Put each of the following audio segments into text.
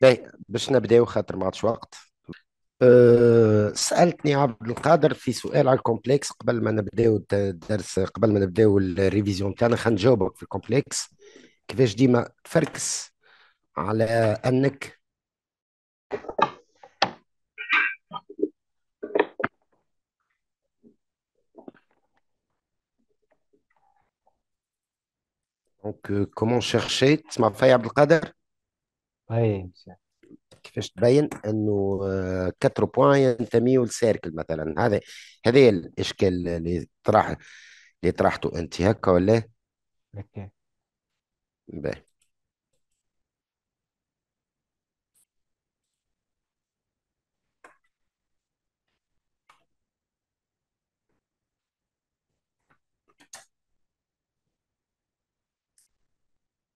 باهي باش نبداو خاطر ما عادش وقت أه سالتني عبد القادر في سؤال على الكومبلكس قبل ما نبداو الدرس قبل ما نبداو الريفيزيون تاعنا خلينا نجاوبك في الكومبلكس كيفاش ديما تفركس على انك دونك كومون euh, comment تسمع فيا عبد القادر اي كيفاش تبين انه 4 آه، بوان ينتميوا لسيركل مثلا هذا هذا الاشكال اللي طرح اللي طرحته انت هكا ولا اوكي باهي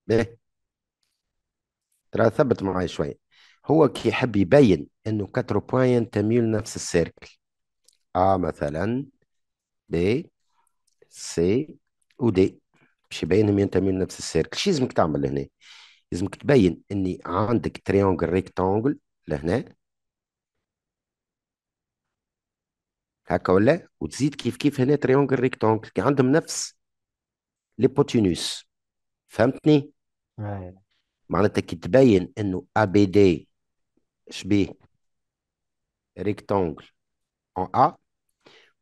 باهي ترى ثبت معي شوي هو كي يحب يبين انه كاتر بوين تميل نفس السيركل ا مثلا دي سي ودي باش يبينهم ينتميون لنفس السيركل شو لازمك تعمل لهنا لازمك تبين اني عندك تريونجل ريكتانجل لهنا هكا ولا وتزيد كيف كيف هنا تريانجل ريكتانجل عندهم نفس لي بوتينوس فهمتني؟ معناتها كي تبين انه ا بي دي شبيه ريكتونجل اون ا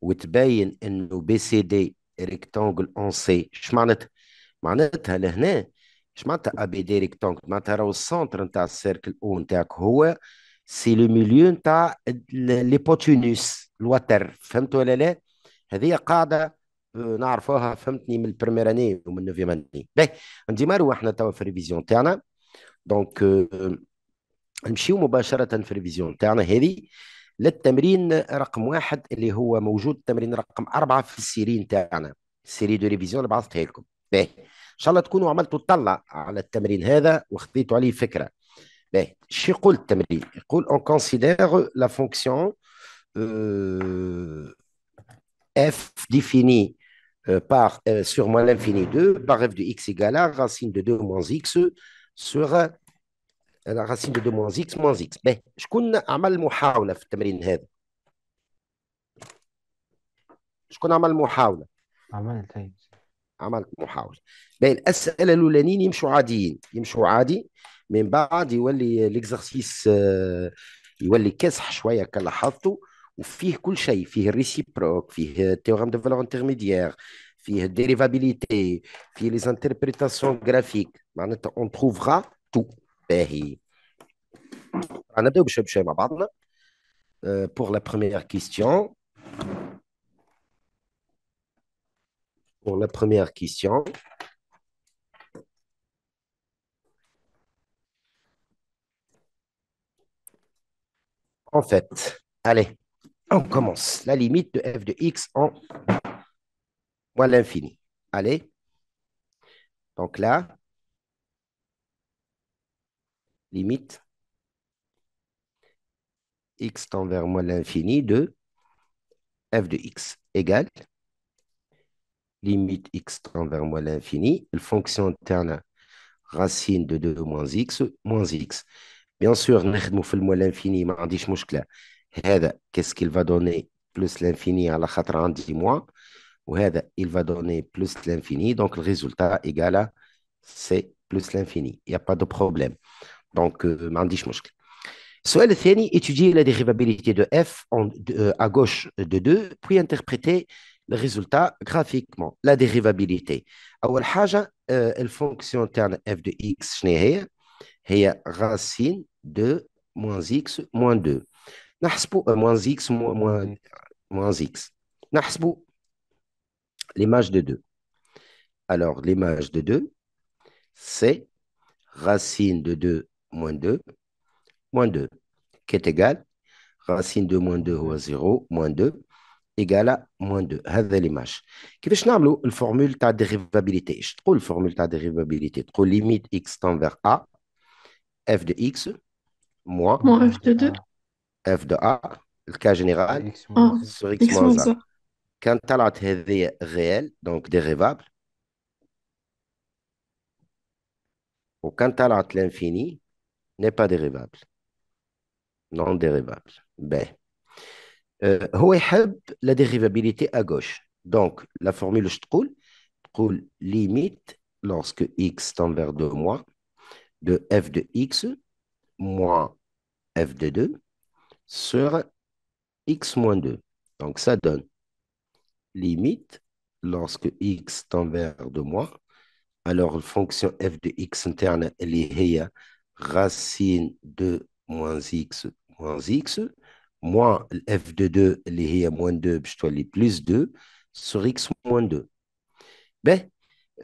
وتبين انه بي سي دي ريكتونجل اون سي اش معناتها معناتها لهنا اش معناتها ا بي دي ريكتونجل معناتها راهو السونتر نتاع السيركل او نتاعك هو سي لو ميليو نتاع ليبوتينوس الوتر فهمت ولا لا هذه قاعده آه، نعرفوها فهمتني من البريمير اني ومن نوفيام اني باهي نديما احنا توا في الريفيزيون تاعنا دونك نمشيو مباشره في الفيزيون تاعنا هذه للتمرين رقم واحد اللي هو موجود التمرين رقم أربعة في السيري تاعنا السيري دو ريفيزيون اللي بعثتها لكم باهي ان شاء الله تكونوا عملتوا طلع على التمرين هذا وخذيتوا عليه فكره باهي شو يقول التمرين يقول اون كونسيدير لا فونكسيون اف ديفيني par euh, sur moins l'infini 2 par f de x égale à racine de 2 moins x سوغ euh, la راسين دو 2 moins x moins باهي شكون عمل محاولة في التمرين هذا؟ شكون عمل محاولة؟ عملت عملت محاولة باهي الأسئلة الأولانيين يمشوا عاديين يمشوا عادي من بعد يولي ليكزارسيس euh, يولي كاسح شوية كلاحظتوا وفيه كل شيء فيه الريسيبروك فيه التيورام دو فالور انترميديير via dérivabilité, via les interprétations graphiques. On trouvera tout. Euh, pour la première question. Pour la première question. En fait, allez, on commence. La limite de f de x en moins l'infini. Allez. Donc là, limite x tend vers moins l'infini de f de x égale limite x tend vers moins l'infini, la fonction interne racine de 2 moins x moins x. Bien sûr, nous fait le moins l'infini, mais on dit qu'est-ce qu'il va donner plus l'infini à la dis moins وهذا il va donner plus l'infini donc le résultat égal à c'est plus l'infini il n'y a pas de problème donc ما عنديش مشكل السؤال الثاني étudier la dérivabilité de f en, euh, à gauche de 2 puis interpréter le résultat graphiquement la dérivabilité اول حاجه euh, fonction terne f de x شنو هي هي de moins x moins 2 نحسبوا euh, moins x moins moins x l'image de 2. Alors, l'image de 2, c'est racine de 2 moins 2 moins 2, qui est égal racine de moins 2 ou 0 moins 2 égale à moins 2. C'est l'image. Qu'est-ce que La formule de dérivabilité. Je trouve la formule de dérivabilité. Je trouve limite x tend vers a, f de x, moins, f de 2, a, le cas général, sur x, moins, a. Quand tu as réel, donc dérivable, ou quand tu l'infini, n'est pas dérivable. Non dérivable. B. Où est la dérivabilité à gauche? Donc, la formule, je te limite lorsque x tend vers 2 moins de f de x moins f de 2 sur x moins 2. Donc, ça donne limite, lorsque x tend vers de moi, alors la fonction f de x interne, elle est racine de moins x moins x, moins f de 2, elle est moins 2, plus 2, sur x moins 2. Ben,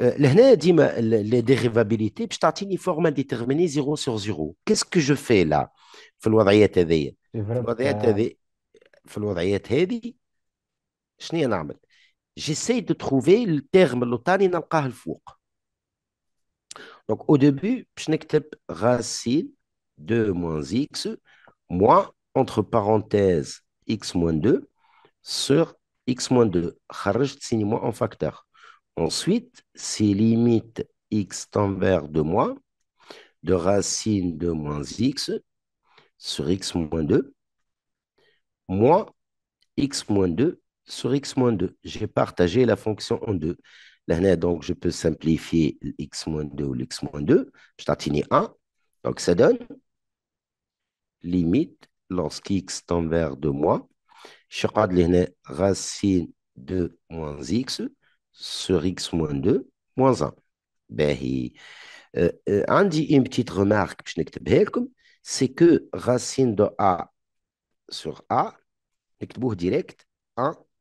euh, Là, les dérivabilités, je t'ai une forme déterminée 0 sur 0. Qu'est-ce que je fais là Il faut هذه j'essaie de trouver le terme اللي le نلقاه الفوق donc au début je vais نكتب racine de moins x moins entre parenthèses x moins 2 sur x moins 2 خرجت en facteur ensuite c'est limite x tend vers 2 moins de racine de moins x sur x moins 2 moins x moins 2 sur x-2, j'ai partagé la fonction en deux. Là, donc, je peux simplifier x-2 ou x-2. Je à 1. Donc, ça donne limite x tend vers 2 moi. Je regarde racine de moins x sur x moins 2 moins 1. Ben, euh, euh, une petite remarque, c'est que racine de a sur a, direct 1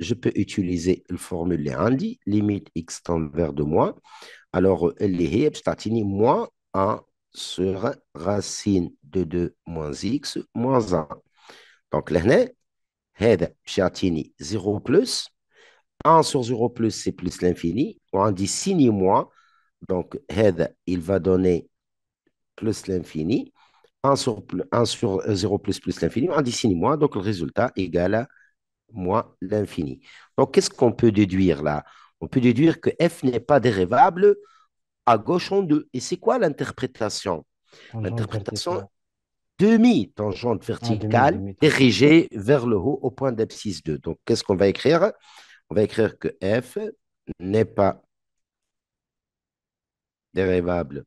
je peux utiliser la formule اللي عندي limite x tend vers de moins alors اللي هي باش moins 1 sur racine de 2 moins x moins 1 donc لهنا هذا باش يعطيني 0 plus 1 sur 0 plus c'est plus l'infini on dit signe moins donc هذا il va donner plus l'infini 1 sur, 0 euh, plus plus l'infini on dit signe moins donc le résultat égal à moins l'infini. Donc, qu'est-ce qu'on peut déduire là On peut déduire que f n'est pas dérivable à gauche en 2. Et c'est quoi l'interprétation L'interprétation demi-tangente verticale ah, dirigée vers le haut au point d'abscisse 2. Donc, qu'est-ce qu'on va écrire On va écrire que f n'est pas dérivable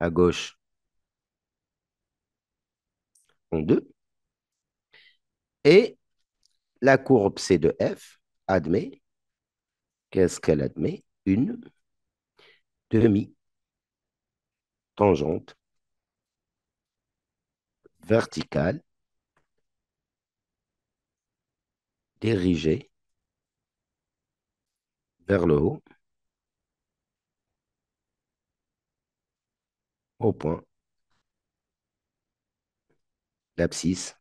à gauche en 2 et la courbe C de F admet, qu'est-ce qu'elle admet Une demi-tangente verticale dirigée vers le haut au point l'abscisse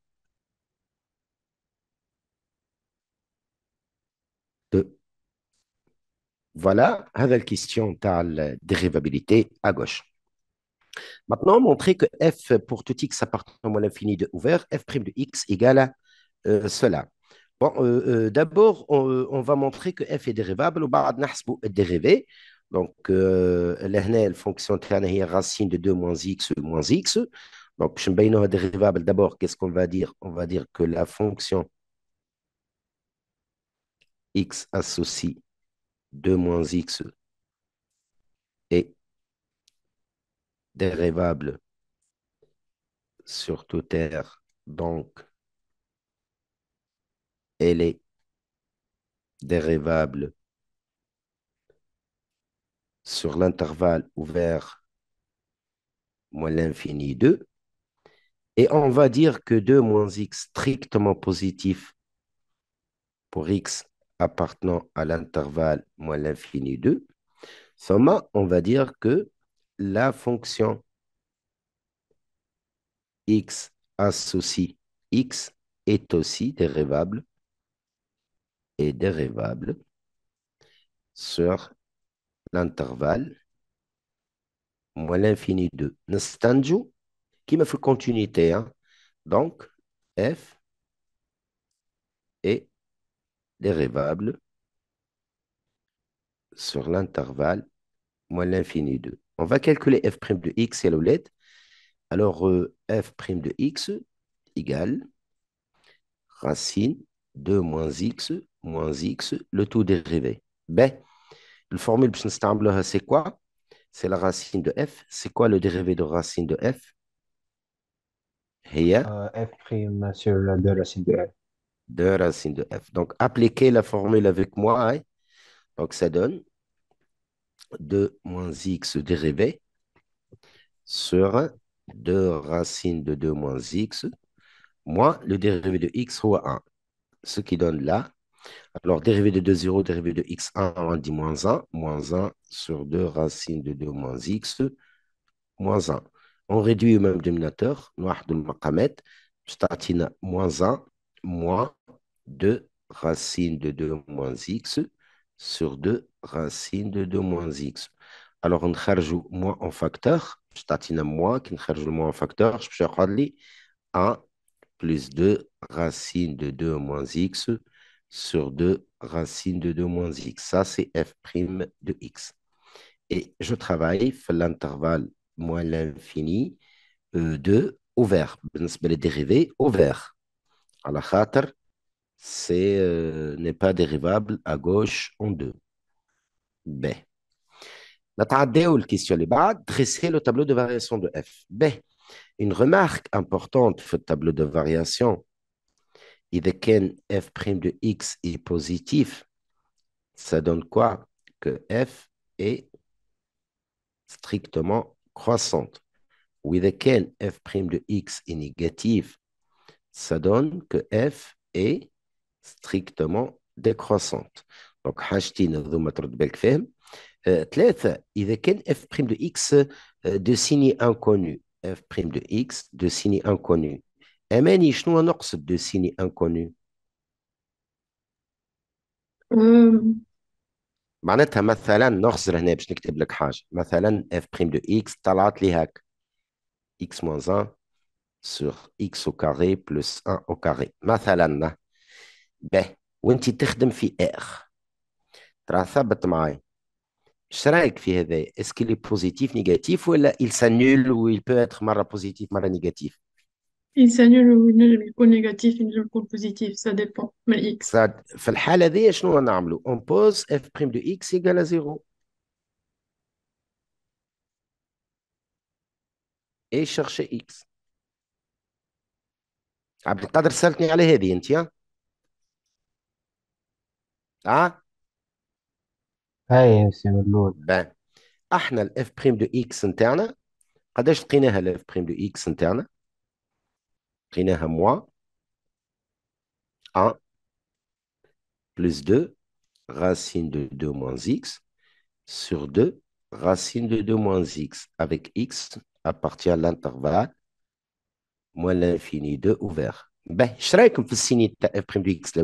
Voilà, la question de la dérivabilité à gauche. Maintenant, montrer que f pour tout x appartenant à l'infini de ouvert, f' prime de x égale à euh, cela. Bon, euh, euh, d'abord, on, va montrer que f est dérivable, ou est dérivée. Donc, la fonction est racine de 2 moins x moins x. Donc, je vais dérivable d'abord, qu'est-ce qu'on va dire On va dire que la fonction x associe 2 moins x est dérivable sur tout R. Donc, elle est dérivable sur l'intervalle ouvert moins l'infini 2. Et on va dire que 2 moins x strictement positif pour x appartenant à l'intervalle moins l'infini 2, Seulement, on va dire que la fonction x associe x est aussi dérivable et dérivable sur l'intervalle moins l'infini 2. Nestanjo, qui me fait continuité. Hein. Donc, f dérivable sur l'intervalle moins l'infini de. On va calculer f' prime de x et la Alors, euh, f f' de x égale racine de moins x moins x, le tout dérivé. Ben, la formule c'est quoi C'est la racine de f. C'est quoi le dérivé de racine de f euh, F' sur la racine de f de racine de f. Donc, appliquez la formule avec moi. Hein. Donc, ça donne 2 moins x dérivé sur 2 racines de 2 moins x moins le dérivé de x fois 1. Ce qui donne là, alors dérivé de 2, 0, dérivé de x1, on dit moins 1, moins 1 sur 2 racines de 2 moins x, moins 1. On réduit le même dénominateur, noir de Makamet, moins 1, moins 2 racine de 2 moins x sur 2 racine de 2 moins x. Alors, on charge moins en facteur, je t'attends moi qui charge moins en facteur, je peux 1 plus 2 racine de 2 moins x sur 2 racine de 2 moins x. Ça, c'est f' de x. Et je travaille l'intervalle moins l'infini euh, de ouvert. بالنسبة ben, dériver ouvert. la خاطر c euh, n'est pas dérivable à gauche en deux. B. La la question les bas. Dresser le tableau de variation de f. B. Une remarque importante sur le tableau de variation. Il f' de x est positif. Ça donne quoi Que f est strictement croissante. Ou f' de x est négatif. Ça donne que f est strictement décroissante. Donc, Hachetine, vous m'avez bien compris. Euh, Tlète, il y a f' de x euh, de signe inconnu. f' prime de x de signe inconnu. Et maintenant, nous avons de signe inconnu. معناتها مثلا au هنا plus نكتب لك حاجه مثلا f prime x, x 1 x x au carré 1 carré به وانت تخدم في اخ ترى ثبت معايا اش رايك في هذا اسكو بوزيتيف نيجاتيف ولا il s'annule ou il peut être مره بوزيتيف مره نيجاتيف il s'annule ou ينجم يكون نيجاتيف ينجم يكون بوزيتيف سا ديبون من اكس في الحاله هذه شنو نعملو اون بوز اف بريم دو اكس ا زيرو اي شيرشي اكس عبد القادر سالتني على هذه انت ها Ah Ah, c'est f' de x interne. Ah, je traîne l'f' de x interne. Traîne à moins 1 plus 2 racine de 2 moins x sur 2 racine de 2 moins x avec x à partir de l'intervalle moins l'infini de ouvert. Ben, je serais comme vous ta f' de x, là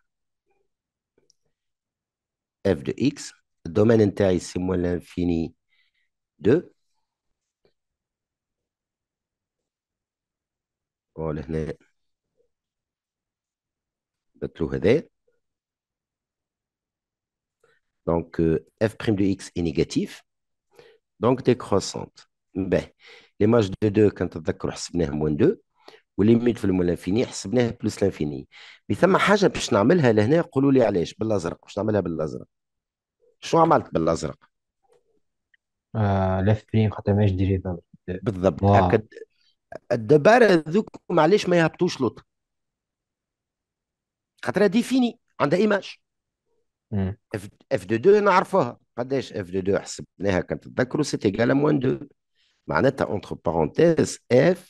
f de x. Domaine intérieur, c'est moins l'infini de oh, Donc, euh, f' de x est négatif, donc décroissante. Ben, de 2, quand on a moins 2, وليميت في المولانفيني حسبناها بلوس لانفيني مي ثم حاجه باش نعملها لهنا قولوا لي علاش بالازرق باش نعملها بالازرق شو عملت بالازرق؟ آه لف بريم خاطر ماهيش ديريفابل بالضبط هكا الدبار هذوك معليش ما يهبطوش لوط خاطرها ديفيني عندها ايماج اف اف دو دو نعرفوها قداش اف دو دو حسبناها كنتذكروا سيتيغال موان دو معناتها اونتر بارونتيز اف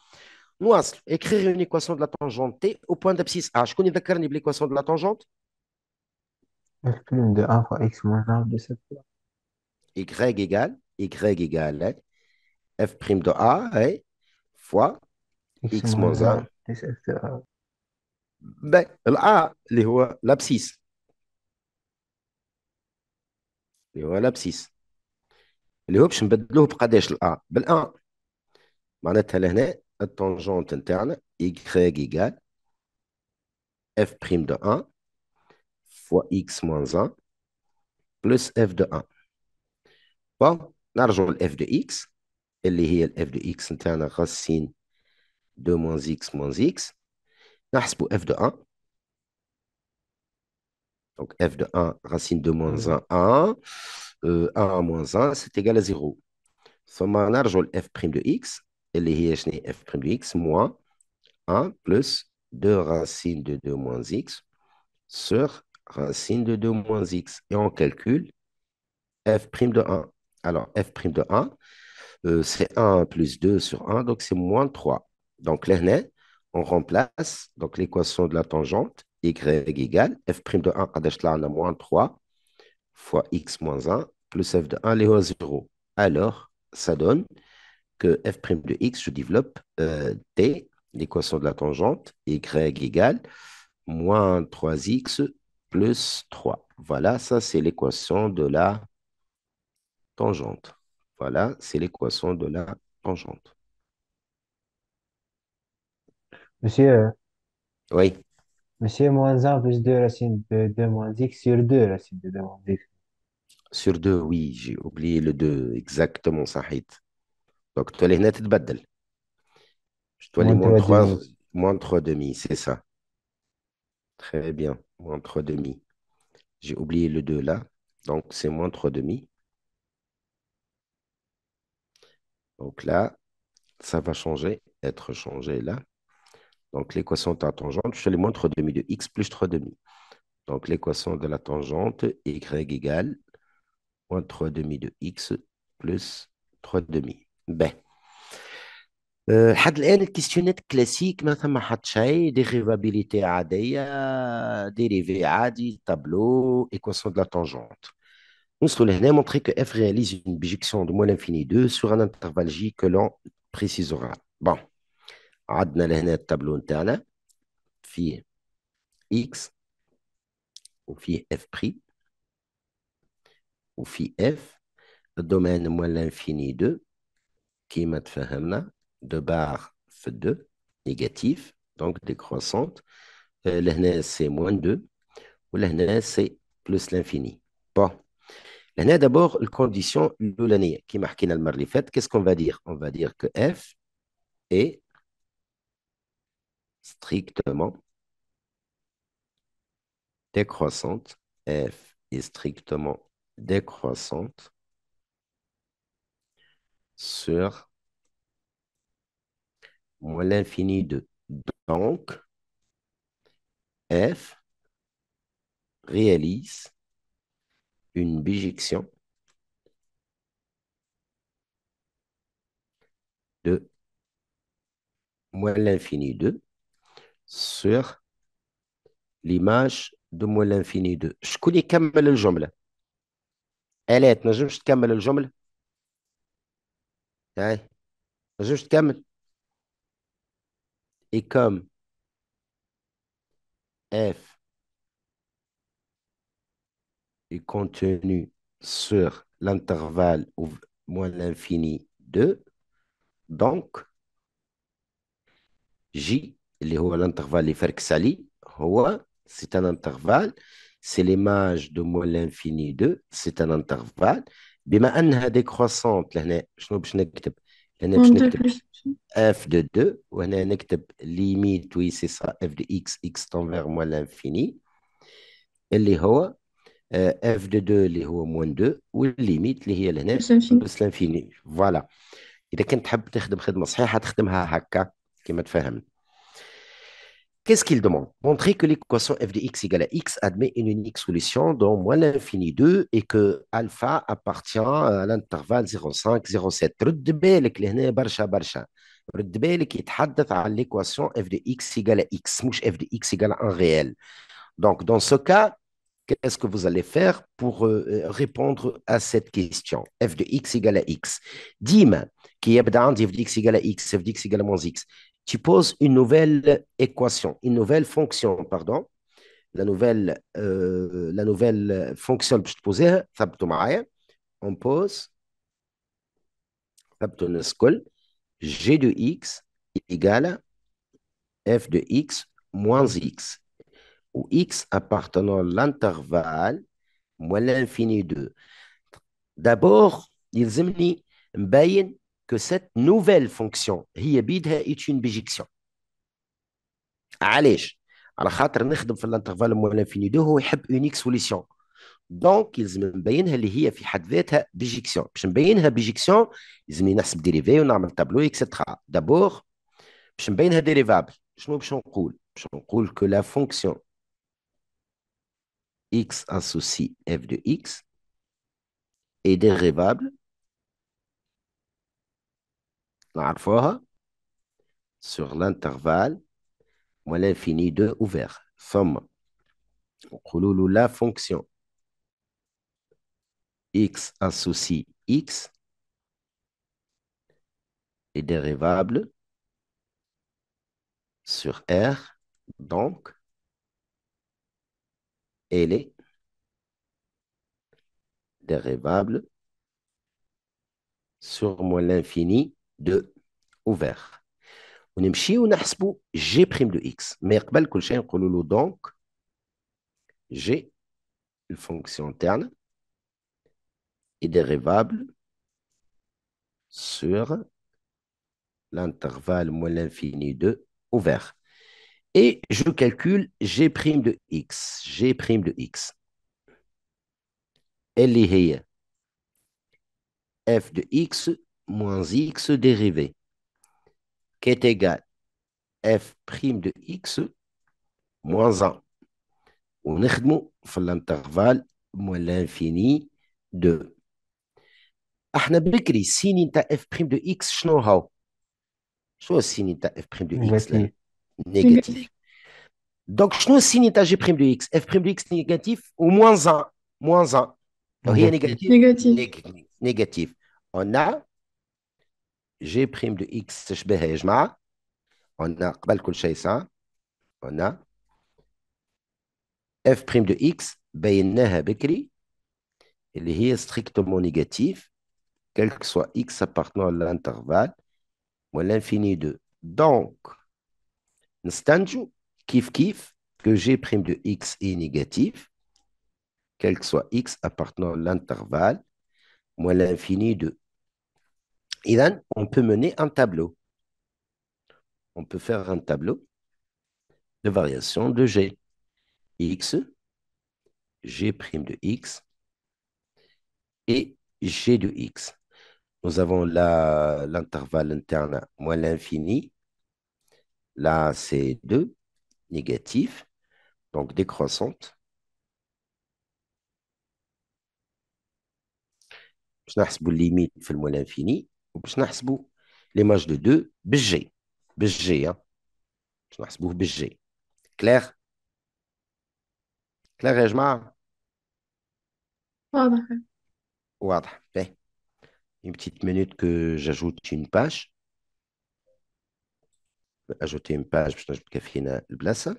allons écrire une équation de la tangente au point d'abscisse A. Je connais de l'équation de la tangente de A fois x moins 1 de cette Y égale, Y égale f de A fois x moins 1 ben, L'A, l'abscisse l'abscisse l'A. L'A, 1 معناتها لهنا la tangente interne, y égale f' de 1 fois x moins 1 plus f de 1. Bon, نرجعوا f de x elle est f de x interne racine 2 moins x moins x pour f de 1 Donc f de 1 racine de moins 1 1 1 moins 1 c'est égal à 0. ثم نرجعوا f' de x ln f' x moins 1 plus 2 racines de 2 moins x sur racine de 2 moins x. Et on calcule f' de 1. Alors, f' de 1, euh, c'est 1 plus 2 sur 1, donc c'est moins 3. Donc, là, on remplace donc l'équation de la tangente, y égale f' de 1, là, on a moins 3 fois x moins 1 plus f de 1, les 0. Alors, ça donne que f' de x, je développe euh, t, l'équation de la tangente, y égale moins 3x plus 3. Voilà, ça c'est l'équation de la tangente. Voilà, c'est l'équation de la tangente. Monsieur. Euh, oui. Monsieur, moins 1 plus 2 racine de 2 moins x sur 2 racine de 2 moins x. Sur 2, oui, j'ai oublié le 2, exactement, Sahit. Donc, tu as les nettes de Je dois les moins 3, demi, c'est ça. Très bien, moins 3 demi. J'ai oublié le 2 là, donc c'est moins 3 demi. Donc là, ça va changer, être changé là. Donc l'équation de la tangente, je suis les moins 3 demi de x plus 3 demi. Donc l'équation de la tangente, y égale moins 3 demi de x plus 3 demi. Bien. Euh, ad n question classique, maintenant la dérivabilité la dérivée AD, tableau, équation de la tangente. Nous là montrer que f réalise une bijection de moins l'infini 2 sur un intervalle J que l'on précisera. Bon. ad n le tableau internal, phi x, ou phi f', ou phi f, domaine moins l'infini 2. Qui m'a fait de barre f 2 négatif donc décroissante. Euh, l'année c'est moins 2 ou l'année c'est plus l'infini. Bon, l'année d'abord, la condition l'année qui marque dit le mari fait qu'est-ce qu'on va dire? On va dire que f est strictement décroissante. F est strictement décroissante sur moins l'infini de. Donc, F réalise une bijection de moins l'infini de sur l'image de moins l'infini de Je connais le je est quand même le jambel et comme F est contenu sur l'intervalle ou moins l'infini 2, donc J, est l'intervalle et فرق c'est un intervalle, c'est l'image de moins l'infini 2, c'est un intervalle بما انها ديكروسونت لهنا شنو باش نكتب هنا باش نكتب اف دو دو وهنا نكتب ليميت وي سي سا اف دو اكس اكس فيغ موان لانفيني اللي هو اف دو دو اللي هو موان دو والليميت اللي هي لهنا بلس لانفيني فوالا اذا كنت تحب تخدم خدمه صحيحه تخدمها هكا كما تفهمت Qu'est-ce qu'il demande Montrer que l'équation f de x égale à x admet une unique solution dans moins l'infini 2 et que alpha appartient à l'intervalle 0,5, 0,7. l'équation f de x égale à x, f de x réel. Donc, dans ce cas, qu'est-ce que vous allez faire pour euh, euh, répondre à cette question f de x égale à x Dime, qui est f de x égale à x, f de x égale à moins x tu poses une nouvelle équation, une nouvelle fonction, pardon, la nouvelle, euh, la nouvelle fonction que je te posais, on pose g de x égale f de x moins x, où x appartenant à l'intervalle moins l'infini de. D'abord, il zemni, mbayen, que cette nouvelle fonction, est est Allez, علاش؟ خاطر نخدم في الانترفال انفيني دو هو يحب باش نبينها نحسب باش نبينها شنو باش نقول؟ باش نقول que la x associé f de x est dérivable sur l'intervalle moins l'infini de ouvert. Somme la fonction x associe x est dérivable sur R, donc elle est dérivable sur moins l'infini de ouvert. On est mis, on a G de X. Mais avant, y a un donc j'ai une fonction interne, et dérivable sur l'intervalle moins l'infini de ouvert. Et je calcule G de X. G de X. Elle est F de X moins x dérivé, qui est égal à f' de x moins 1. On est dans l'intervalle moins l'infini de... On a écrit sin f' de x, Schnohaut. Je suis aussi f' de x là. Négatif. Donc, je suis aussi g' de x, f' prime de x négatif, ou moins 1, moins 1. Rien négatif. Négatif. Négatif. On a... G' de X تشبه on On قبل كل شيء on a F' de X il بكري est strictement négatif quel que soit X appartenant à l'intervalle moins l'infini de donc نستنتجو كيف كيف que G' de X est négatif quel que soit X appartenant à l'intervalle moins l'infini de et là, on peut mener un tableau. On peut faire un tableau de variation de G. X, G' de X et G de X. Nous avons là l'intervalle interne moins l'infini. Là, c'est 2, négatif, donc décroissante. Je n'ai pas limite l'infini. L'image نحسبوا لي ماتش دو BG بالجي بالجي باش نحسبوه بالجي كلير كلير يا جماعه واضح une petite minute que j'ajoute une page. Ajouter une page, que je vais le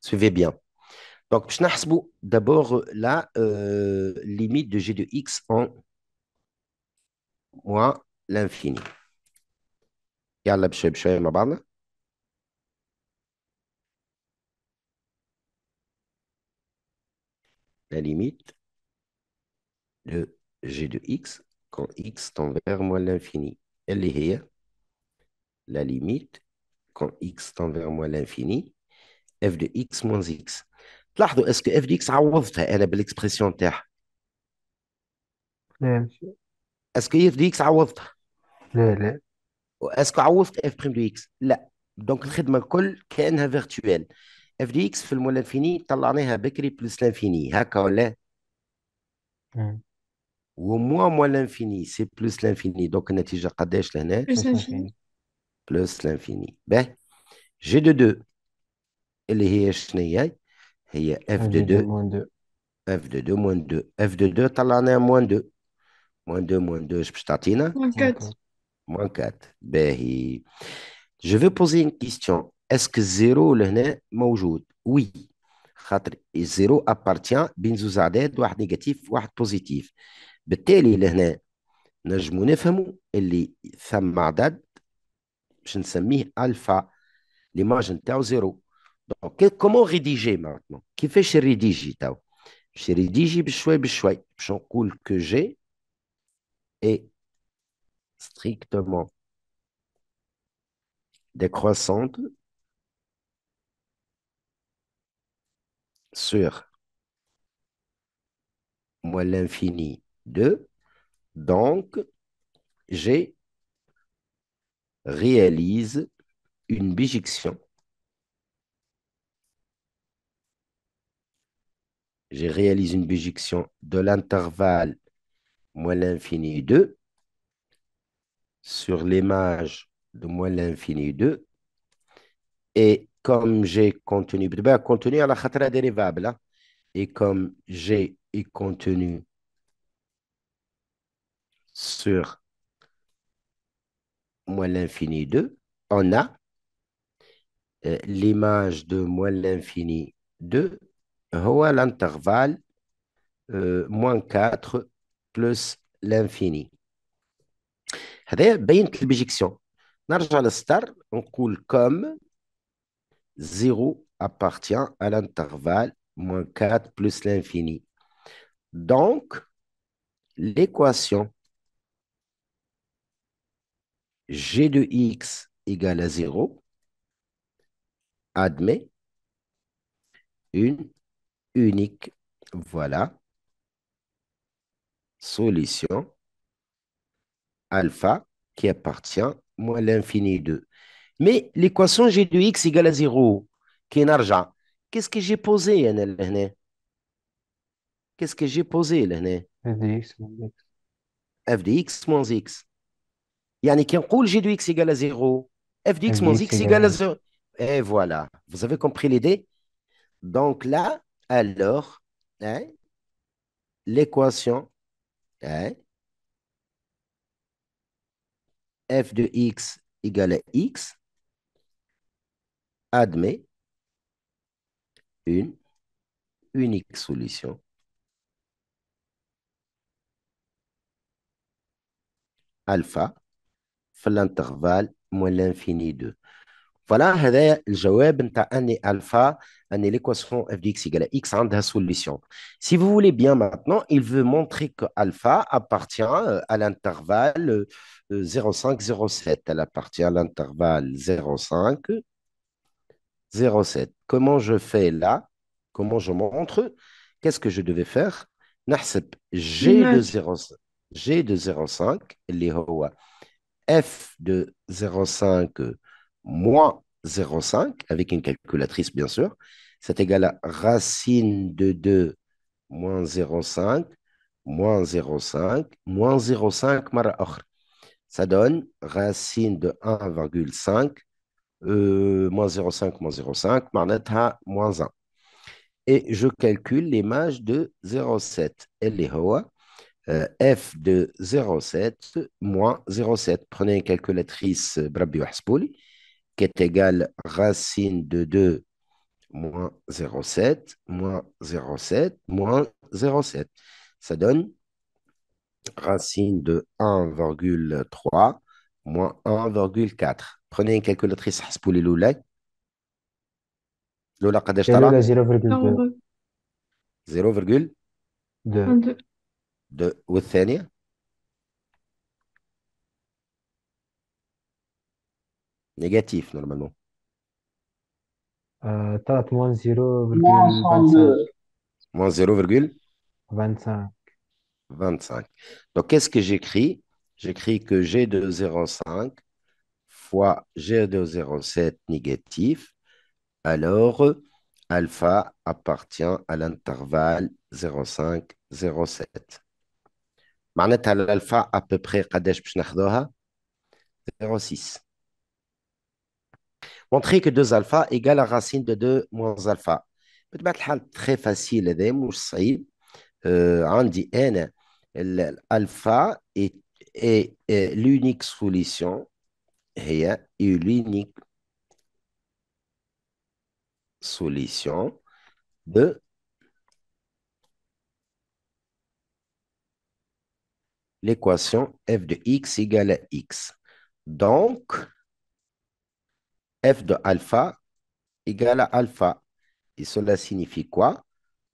Suivez bien. Donc, je d'abord la euh, limite de g de x en moins l'infini. La limite de g de x quand x tend vers moins l'infini. Elle est La limite quand x tend vers moins l'infini. اف دو اكس موانز اكس تلاحظوا اسكو اف دو اكس عوضتها انا بالاكسبرسيون تاعها لا اسكو اف دو اكس عوضتها لا لا اسكو عوضت اف بريم دو اكس لا دونك الخدمه الكل كانها فيرتوال اف دي اكس في المولى الفيني طلعناها بكري بلس لانفيني هكا ولا وموا مو لانفيني سي بلس لانفيني دونك النتيجه قداش لهنا بلس لانفيني بلس لانفيني باهي جي دو دو Il y a F de 2 moins 2. F de 2 moins 2. F de 2 talan moins 2. Moins 2, moins 2, je peux Moins 4. Moins 4. Je veux poser une question. Est-ce que 0 est le nain? Oui. 0 appartient à la ligne à Zade, Mais un peu de temps. Il y a un y a un donc, comment rédiger maintenant Qui fait chez rédiger Chez rédiger, que j'ai et strictement décroissante sur moins l'infini 2. Donc, j'ai réalise une bijection J'ai réalise une bijection de l'intervalle moins l'infini 2 sur l'image de moins l'infini 2. Et comme j'ai contenu, ben, ben, contenu à la dérivable, hein, et comme j'ai contenu sur moins l'infini 2, on a euh, l'image de moins l'infini 2 هو l'intervalle moins 4 plus l'infini هذا de la star. On coule comme 0 appartient à l'intervalle moins 4 plus l'infini. Donc, l'équation g de x égale à 0 admet une unique. Voilà. Solution alpha qui appartient moins l'infini 2. Mais l'équation g de x égale à 0, qui est argent, qu'est-ce que j'ai posé, e? Qu'est-ce que j'ai posé, là e? f de x moins x. f de x moins x. a qui on g de x égale à 0, f de x moins x égale à 0. Et voilà, vous avez compris l'idée Donc là, alors, hein, l'équation hein, f de x égale x admet une unique solution. alpha, l'intervalle moins l'infini de voilà, هذا الجواب نتاع اني الفا اني ليكواسيون اف دي اكس x اكس عندها solution. Si vous voulez bien, maintenant, il veut montrer que alpha appartient euh, à l'intervalle 05 euh, 07 elle appartient à l'intervalle 05 07 comment je fais là comment je montre qu'est-ce que je devais faire نحسب g de 05 g de 05 f de 05 moins 0,5, avec une calculatrice bien sûr, c'est égal à racine de 2 moins 0,5, moins 0,5, moins 0,5 mara Ça donne racine de 1,5, euh, moins 0,5, moins 0,5, marnata, moins 1. Et je calcule l'image de 0,7. Elle est hein. euh, f de 0,7 moins 0,7. Prenez une calculatrice Brabi euh, Haspouli qui est égal racine de 2 moins 0,7, moins 0,7, moins 0,7. Ça donne racine de 1,3 moins 1,4. Prenez une calculatrice pour les لولا 0,2 0,2 0,2 Négatif, normalement. Euh, moins 0,25. Moins 0,25. 25. Donc, qu'est-ce que j'écris? J'écris que G de 0,5 fois G de 0,7 négatif. Alors, alpha appartient à l'intervalle 0,5-0,7. à peu près قداش باش 0.6 montrer que 2 alpha égale à racine de 2 moins alpha. C'est très facile, très euh, eh, est, l'unique solution eh, hein, et l'unique solution de l'équation f de x égale à x. Donc, f de alpha égale à alpha. Et cela signifie quoi?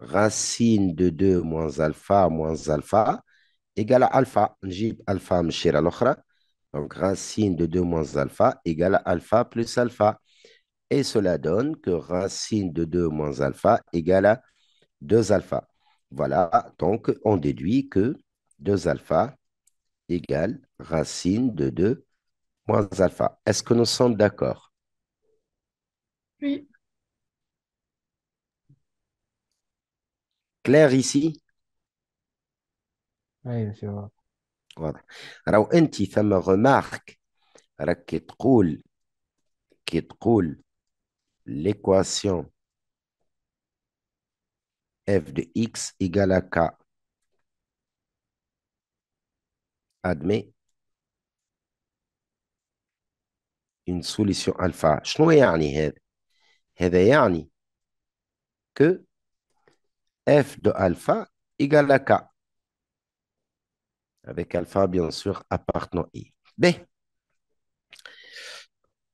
Racine de 2 moins alpha moins alpha égale à alpha. J'ai alpha mshira l'okhra. Donc racine de 2 moins alpha égale à alpha plus alpha. Et cela donne que racine de 2 moins alpha égale à 2 alpha. Voilà, donc on déduit que 2 alpha égale racine de 2 moins alpha. Est-ce que nous sommes d'accord Claire ici. Oui, monsieur. Voilà. Alors, un petit fameux remarque. Qui te coule l'équation f de x égale à k admet une solution alpha. Je ne sais pas. هذا eh يعني ben, que f de alpha égale à k avec alpha bien sûr appartenant i B ben,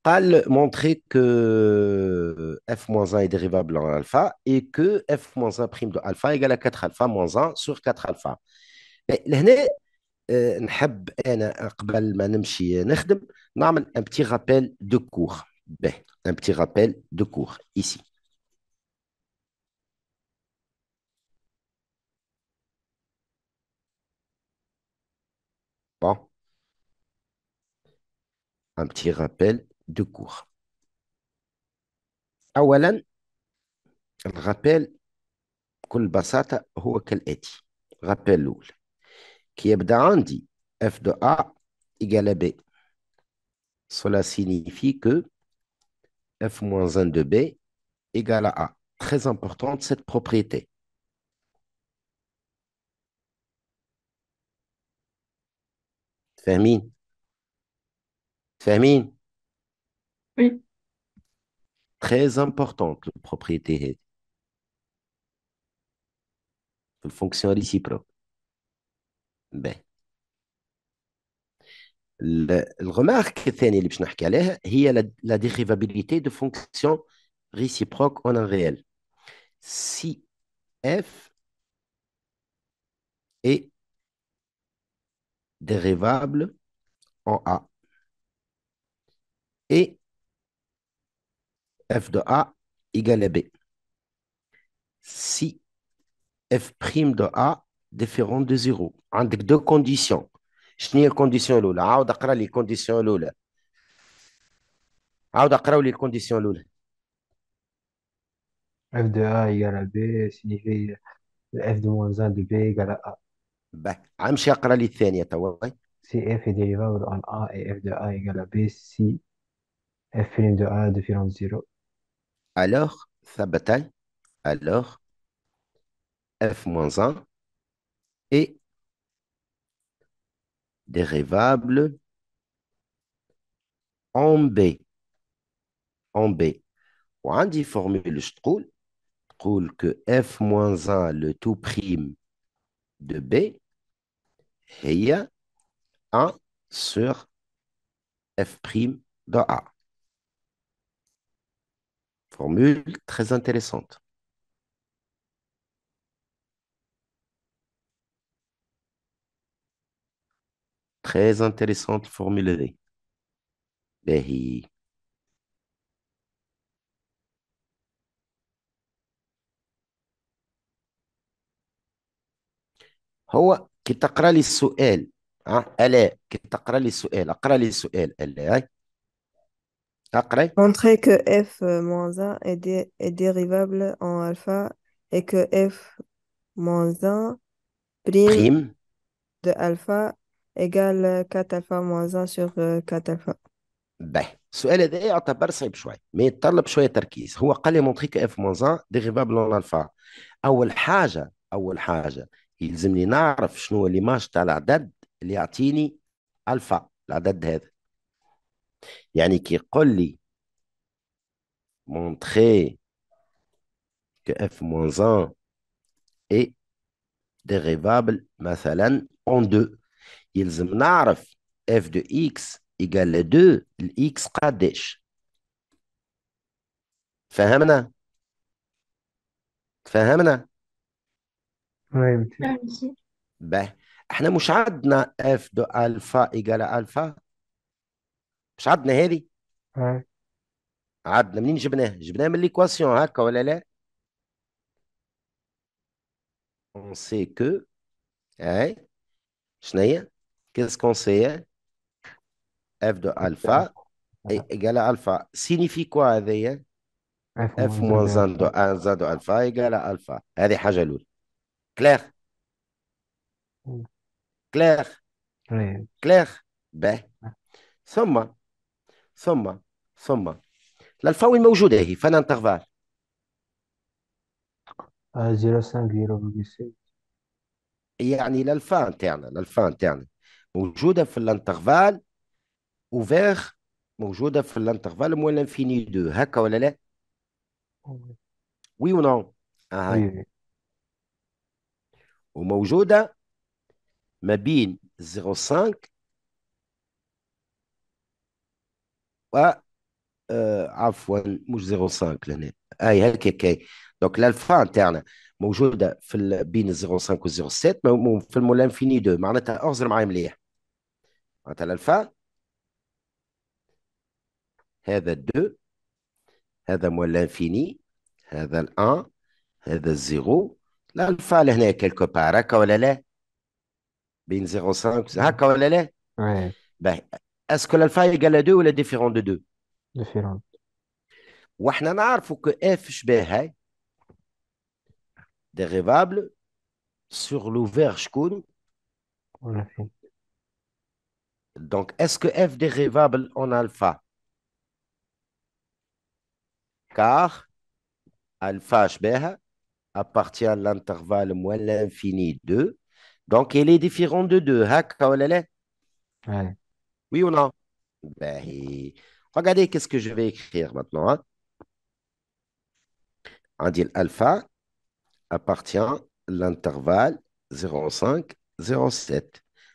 Al montrer que f-1 est dérivable en alpha et que f-1 prime de alpha égale à 4 alpha moins 1 sur 4 alpha لهنا نحب انا قبل ما نمشي نخدم نعمل un ben, un petit rappel de cours ici. Bon. Un petit rappel de cours. اولا الرابيل بكل بساطه هو كالاتي الرابيل a عندي اف دو Cela signifie que f-1 de b égale à a. Très importante cette propriété. Famine. Famine. Oui. Très importante la propriété une fonction réciproque. B. Ben. La remarque اللي باش نحكي عليها c'est la dérivabilité de fonctions réciproque en un réel. Si f est dérivable en a et f de a égale à b. Si f' de a différent de 0, En deux conditions. شنو هي الكونديسيون الاولى عاود اقرا لي الكونديسيون الاولى عاود اقرا لي الكونديسيون الاولى اف دو ا يغال بي سينيفي اف دو موان زان دو بي يغال ا باه عمشي اقرا لي الثانيه توا سي اف ديريفابل ان ا اي اف دو ا يغال بي سي اف بريم دو ا ديفيرون زيرو الوغ ثبت الوغ اف موان زان اي dérivable en B. En B. On dit, formule je trouve, que f-1 le tout prime de B est 1 sur f' prime de A. Formule très intéressante. Très intéressante formulée. باهي هو كي تقرا لي السؤال ها الا كي تقرا لي السؤال اقرا لي السؤال الا هاي اقراي Montrer que f-1 est, dé- est dérivable en alpha et que f-1 prime, prime de alpha إيجال كات ألفا موزان سيغ كات ألفا باهي السؤال هذا يعتبر صعيب شوي ما يتطلب شوية تركيز هو قال لي مونتخي كاف موزان ديغيفابل لون ألفا أول حاجة أول حاجة يلزمني نعرف شنو هو ليماج تاع العدد اللي يعطيني ألفا العدد هذا يعني كي يقول لي مونتخي كاف موزان إي ديغيفابل مثلا أون دو يلزم نعرف اف دو اكس ايجال ل 2 الاكس قداش فهمنا فهمنا باه احنا مش عندنا اف دو الفا ايجال الفا مش عندنا هذه عندنا منين جبناه جبناه من ليكواسيون هكا ولا لا اون سي كو اي شنو هي Qu'est-ce qu'on sait F de alpha égale à alpha. Signifie quoi هذه F moins 1 de 1 Z de alpha égale à alpha. هذه حاجة الأولى. كلير كلير كلير باهي ثم ثم ثم الألفا وين موجودة هي فانا انترفال 0.5 0.6 يعني الألفا نتاعنا الألفا نتاعنا موجوده في الانترفال اوفير موجوده في الانترفال موال انفيني دو هكا ولا لا وي ونو اه وموجوده ما بين 0.5 و آه عفوا مش 0.5 لهنا اي هكا كي دونك الالفا نتاعنا موجوده في بين 0.5 و 0.7 في المول انفيني دو معناتها اغزر معايا مليح L'alpha, elle est 2, ah, elle est moins l'infini, ah, elle est 1, elle est 0. L'alpha, elle est quelque part, elle est 0,5. Est-ce que l'alpha est égal à 2 ou elle de 2 Différent. Ou que F, je dérivable sur l'ouverture. Donc, est-ce que f dérivable en alpha Car alpha Hb appartient à l'intervalle moins l'infini 2. Donc, il est différent de 2. Oui ou non ben, eh, Regardez qu'est-ce que je vais écrire maintenant. On hein? dit alpha appartient à l'intervalle 0,5, 0,7.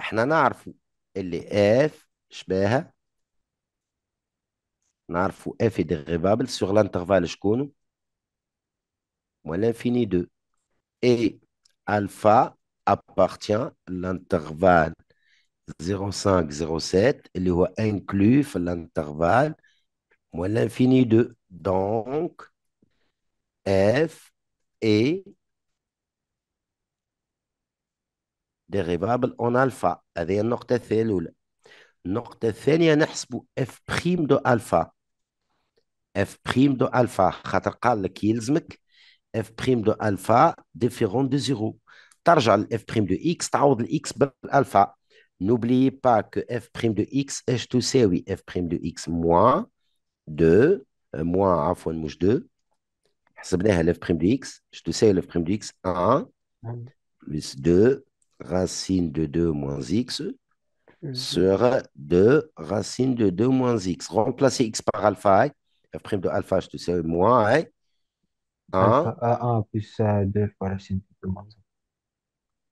احنا نعرفوا اللي اف شباها نعرفوا اف ديغيفابل سوغ لانترفال شكونو موان لانفيني دو اي الفا l'intervalle 0,5-0,7 اللي هو inclus l'intervalle moins l'infini 2 donc f est Dérivable en alpha. Avec un nortefélule. Nortefélule n'y a de un espoir. F' de alpha. F' de alpha. F' de alpha différent de zéro. Tarjale, f' de x. Tard le x, bâle alpha. N'oubliez pas que f' de x est tout sé, oui, f' de x moins 2. Euh, moins 1 fois 2. C'est f' de x. Je tout sé, f' de x, 1. Plus 2 racine de 2 moins x mhm. sera 2 racine de 2 moins x. Remplacez x par alpha f' de alpha je te c'est moins 1. 1 plus 2 fois racine de 2 moins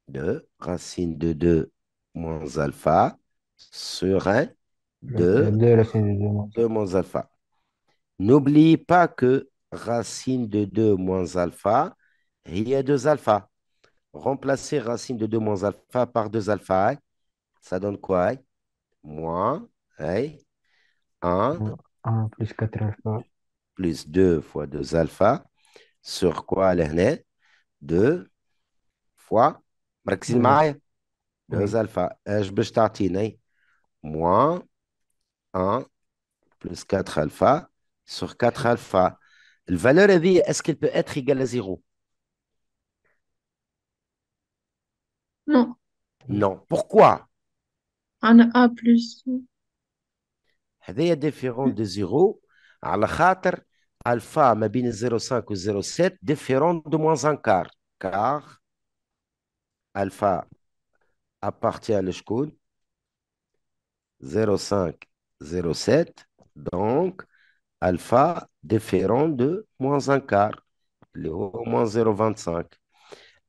2 racine de 2 moins alpha sera 2, racine de 2 moins, 2 moins alpha. N'oublie pas que racine de 2 moins alpha, il y a 2 alpha remplacer racine de 2 moins alpha par 2 alpha, ça donne quoi Moins 1, plus 4 alpha, plus 2 fois 2 alpha, sur quoi, 2 fois, مركزين 2 alpha, hein? moins 1 plus 4 alpha sur 4 alpha. La valeur, est-ce qu'elle peut être égale à 0 Non. Non. Pourquoi Un A plus. هذايا de دي À la خاطر alpha m'a 0.5 ou 0.7 différent de moins un quart. Car alpha appartient à school. 0.5 0.7 donc alpha différent de moins un quart Le haut, moins 0.25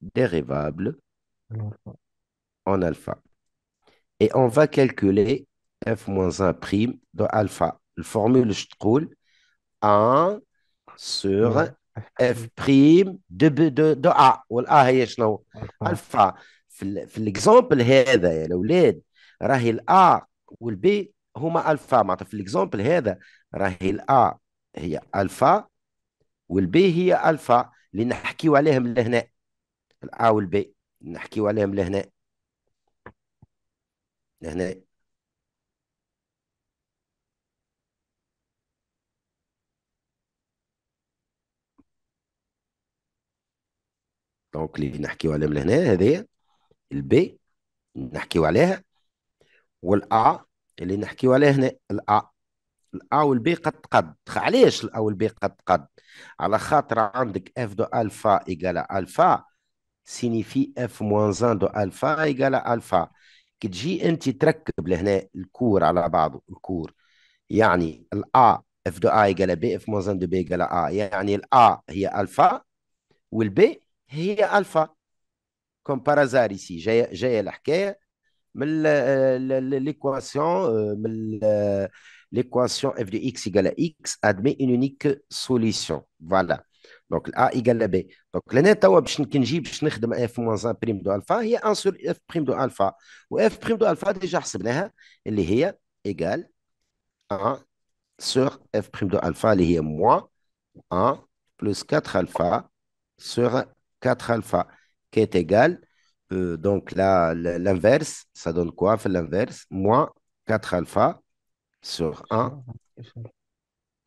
dérivable en alpha. Et on va calculer f moins 1 prime de alpha. La formule, je te dis 1 sur f prime de, de, de, a. et a, c'est quoi Alpha. Dans l'exemple, c'est ça, les enfants. راهي الا والبي هما الفا معناتها في ليكزومبل هذا راهي الا هي الفا والبي هي الفا اللي عليهم لهنا الأ والبي نحكيو عليهم لهنا لهنا دونك اللي نحكيو عليهم لهنا هذه البي نحكيو عليها والأ اللي نحكيو عليها هنا الأ الأ والبي قد قد علاش الأ والبي قد قد على خاطر عندك اف دو ألفا ايغال ألفا signifie f moins 1 de alpha égale à alpha. Que j'ai un petit truc le cours à la base, le cours. Yani, a f de a égale à b, f moins 1 de b égale à a. Yani, a il y est alpha, ou le b qui est alpha. Comme par hasard ici, j'ai l'arcaire, euh, euh, mais euh, l'équation f de x égale à x admet une unique solution. Voilà. Donc, A égale à B. Donc, le net, il y a un f-1 prime de alpha. Il y a 1 sur f prime de alpha. Ou f prime de alpha, déjà, on l'a Il y a égal 1 sur f prime de alpha. Il y a moins 1 plus 4 alpha sur 4 alpha. Qui est égal, euh, donc l'inverse. Ça donne quoi, l'inverse Moins 4 alpha sur 1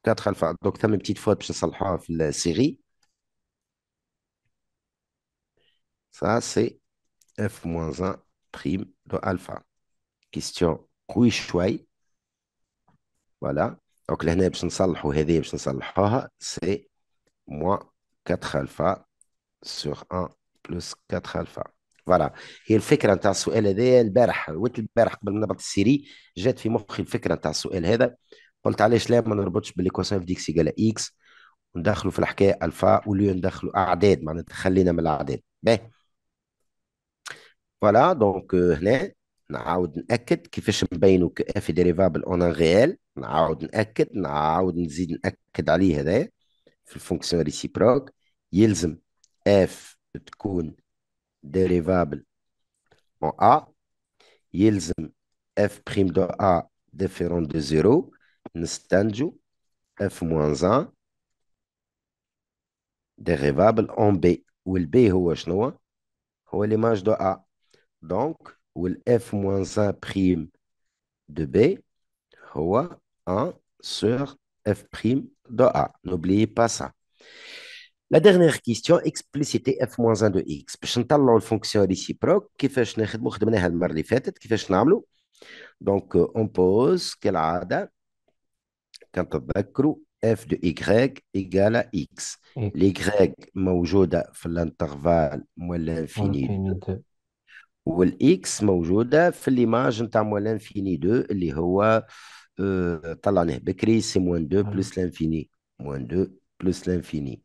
4 alpha. Donc, c'est une petite faute pour la série. Ça, c'est f moins 1 prime de alpha. Question قوي Voilà. Donc لهنا باش نصلحوا هذه باش نصلحوها سي moins 4 alpha sur 1 plus 4 alpha. فوالا هي الفكره نتاع السؤال هذا البارح وقت البارح قبل ما نبعث السيري جات في مخي الفكره نتاع السؤال هذا قلت علاش لا ما نربطش بالايكواسيون في ديكس يقال اكس وندخلوا في الحكايه الفا وليو ندخلوا اعداد معناتها خلينا من الاعداد باهي فوالا دونك euh, هنا نعاود ناكد كيفاش نبينو كاف ديريفابل اون ان غيال نعاود ناكد نعاود نزيد ناكد عليه هذا في الفونكسيون ريسيبروك يلزم اف تكون ديريفابل اون ا يلزم اف بريم دو ا ديفيرون دو زيرو نستنجو اف موانز ان ديريفابل اون بي والبي هو شنو هو هو ليماج دو ا Donc, le f moins 1 prime de B, ou 1 sur f prime de A. N'oubliez pas ça. La dernière question, explicité f moins 1 de x. Je vais vous donner la fonction réciproque. comment on a fait que je vais vous donner la Donc, euh, on pose comme d'habitude, quand on va f de y égale à x. L'y est dans l'intervalle moins l'infini والاكس موجوده في ليماج نتاع موان انفيني دو اللي هو اه طلعناه بكري سي موان دو بلس لانفيني موان دو بلوس l'infini.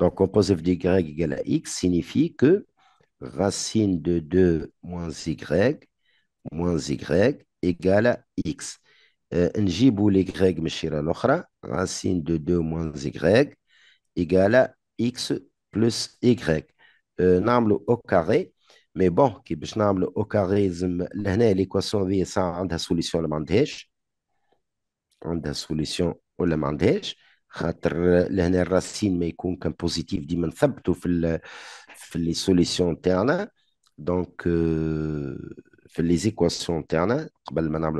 دونك on دي f de y égale à x دو que racine de 2 moins y moins y égale à x. نجيبوا من الشيره الاخرى راسين دو دو موان زيغريك ايكال اكس بلس ايغريك نعملو او كاري mais bon كي باش نعملوا اوكاريزم لهنا ليكواسيون هذه ساعه عندها سوليسيون ولا ما عندهاش عندها سوليسيون ولا ما عندهاش خاطر لهنا الراسين ما يكون كان بوزيتيف ديما نثبتوا في لي سوليسيون تاعنا دونك في لي تاعنا قبل ما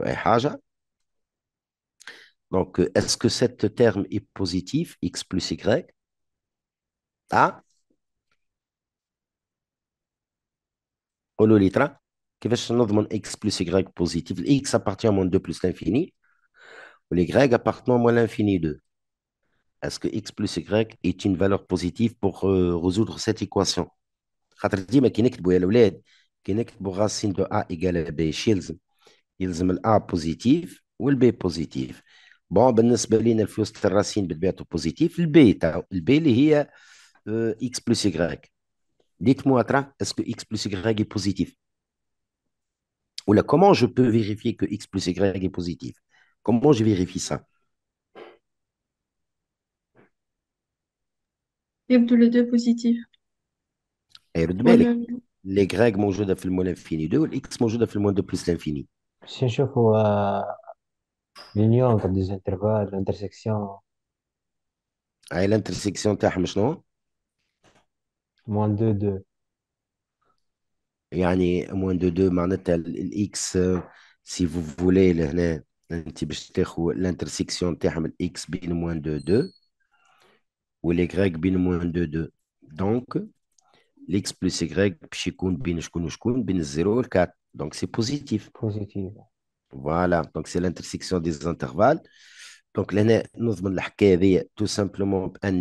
Donc, est-ce que ce terme est positif, x plus y On le litra. Qu'est-ce que notre demande x plus y positif? X appartient à moins 2 plus l'infini. ou y appartient à moins l'infini 2. Est-ce que x plus y est une valeur positive pour euh, résoudre cette équation? Rattrapé mais qui n'est que boyelouled? Qui n'est que racine de a égale à b ilze ilze le a positif ou le b positif? Bon ben c'est bien le plus racine de bêta positif. Le bêta, le est euh, x plus y dites-moi, est-ce que x plus y est positif Ou là, comment je peux vérifier que x plus y est positif Comment je vérifie ça Et les deux positif. Et le deux, les grecs m'ont joué l'infini 2 ou l'x m'ont joué d'affilmo 2 plus l'infini C'est je vois l'union des intervalles, l'intersection. Ah, l'intersection, as un chenon moins 2, 2. Il y a moins 2, 2, mais on a tel x, si vous voulez, l'intersection terme x, bins moins 2, 2, ou les y, bins moins 2, 2. Donc, l'x plus y, bins 0, 4. Donc, c'est positif. Voilà, donc c'est l'intersection des intervalles. Donc, l'année, nous sommes là, c'est tout simplement un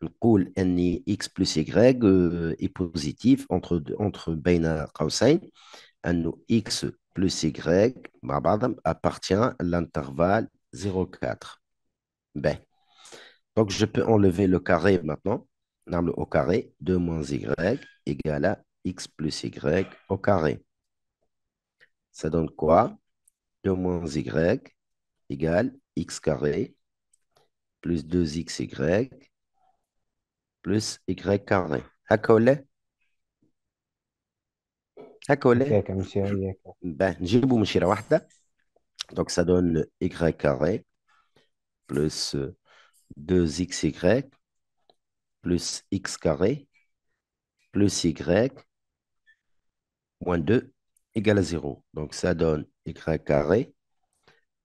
le اني NI X Y Y euh, positif positif entre entre قوسين انه X x Y appartient l'intervalle 0,4 ben Donc, je peux enlever le carré maintenant. le au carré, 2 moins y égale à x plus y au carré. Ça donne quoi 2 moins y égale x carré plus 2xy plus Y carré. هكا ben, Donc, ça donne le y carré plus 2xy euh, plus x carré plus y moins 2 égale à 0. Donc, ça donne y carré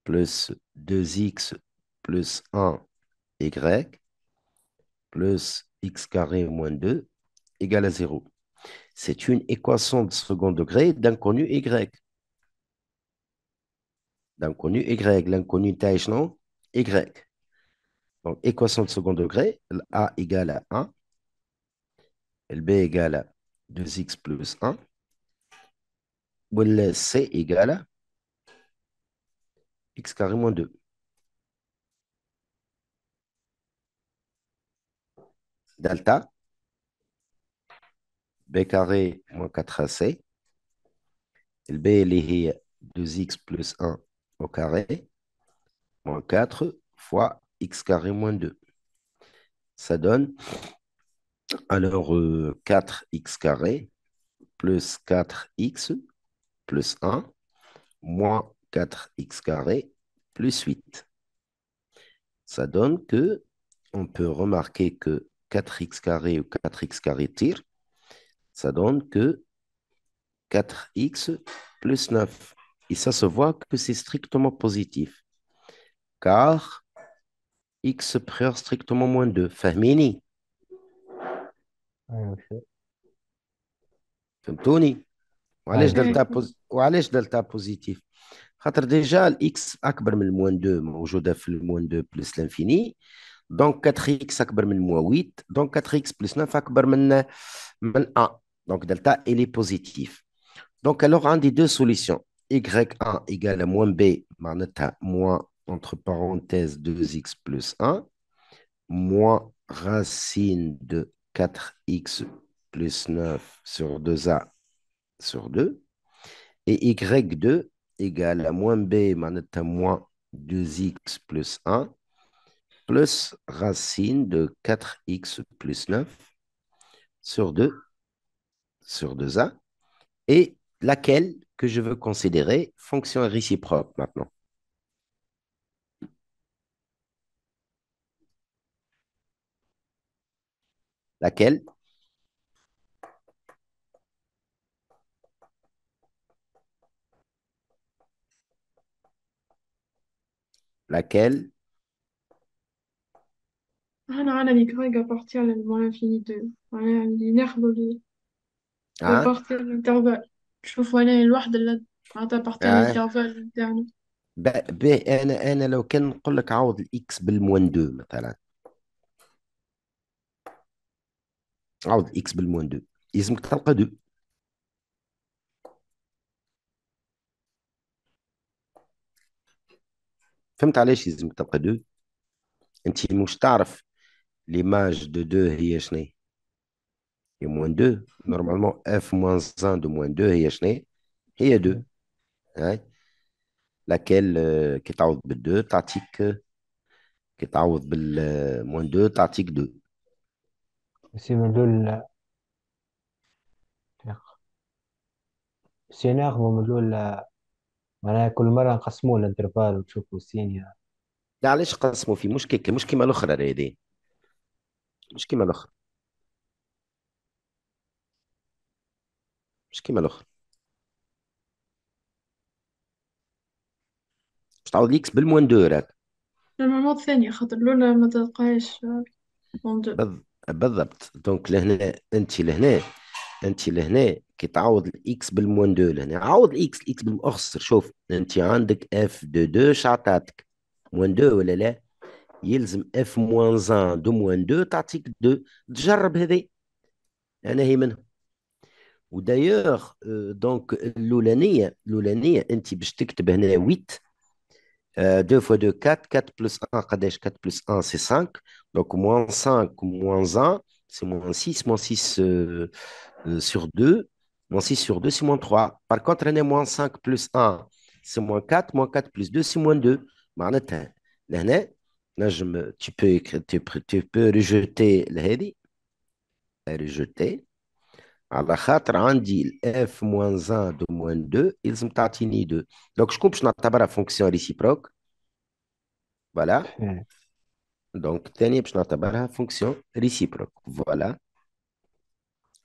plus 2x plus 1y plus x carré moins 2 égale à 0. C'est une équation de second degré d'inconnu y. D'inconnu y. L'inconnu taille, non y. Donc, équation de second degré, a égale à 1, b égale à 2x plus 1, Ou c égale à x carré moins 2. delta, b carré moins 4ac, b 2x plus 1 au carré, moins 4 fois x carré moins 2. Ça donne alors 4x euh, carré plus 4x plus 1 moins 4x carré plus 8. Ça donne que on peut remarquer que 4x carré ou 4x carré tir, ça donne que 4x plus 9. Et ça se voit que c'est strictement positif. Car x prior strictement moins 2. Fahmini. فهمتوني Ou دلتا بوز... delta positif déjà خاطر ديجا الاكس 2 موجوده في moins 2 plus l'infini donc, 4x اكبر من moins 8 Donc, 4x plus 9 اكبر من moins 1 positif. est alors, on alors, un des deux solutions, y1 égale à moins b معناتها moins entre parenthèses 2x plus 1 moins racine de 4x plus 9 sur 2a sur 2 et y2 égale à moins b à moins 2x plus 1 plus racine de 4x plus 9 sur 2 sur 2a, et laquelle que je veux considérer fonction réciproque maintenant. Laquelle Laquelle انا ah انا les Grecs à ah. partir de l'infini انا اللي نخبو لي à اه partir de l'intervalle شوفوا انا الوحدة اللي معناتها أبارتير partir de اه l'intervalle ب- انا انا لو كان نقول لك عوض الاكس بالموان دو مثلا عوض الاكس بالموان دو يلزمك تلقى دو فهمت علاش يلزمك تلقى دو انت مش تعرف l'image de 2 هي شنو هي موان 2 نورمالمون اف موان 1 دو موان 2 هي شنو هي 2 هاي لاكيل كي تعوض بال 2 تعطيك كي تعوض بال موان 2 تعطيك 2 سيما دول سي ناخذو من الاول معناها كل مره نقسمو الانترفال ونشوفو السين لا علاش قسموا في مشكل كيك مش كيما الاخرى هذه مش كيما الاخر مش كيما الاخر باش تعوض ليكس بالموان دو راك نورمالمون الثانية خاطر الأولى ما تلقاهاش موان دو بالضبط دونك لهنا انت لهنا انت لهنا كي تعوض الاكس بالموان دو لهنا عوض الاكس الاكس بالمؤخر شوف انت عندك اف دو دو شعطاتك موان دو ولا لا يلزم اف موان زان دو موان دو تعطيك دو تجرب d'ailleurs, انا هي منهم ودايوغ دونك الاولانيه الاولانيه انت باش 8 2 fois 2, 4. 4 plus 1, 4 1, c'est 5. Donc, moins 5, moins 1, c'est moins 6. Moins 6 euh, euh, sur 2. Moins 6 sur 2, c'est moins 3. Par contre, moins 5 plus 1, c'est moins 4. Moins 4 plus 2, c'est moins 2. معناتها Là, tu peux rejeter le rédit. Tu rejeté. Alors, tu as rendu f-1 de moins 2. Ils ont terminé 2. Donc, je compte que je n'ai la fonction réciproque. Voilà. Donc, tu as rejeté la fonction réciproque. Voilà.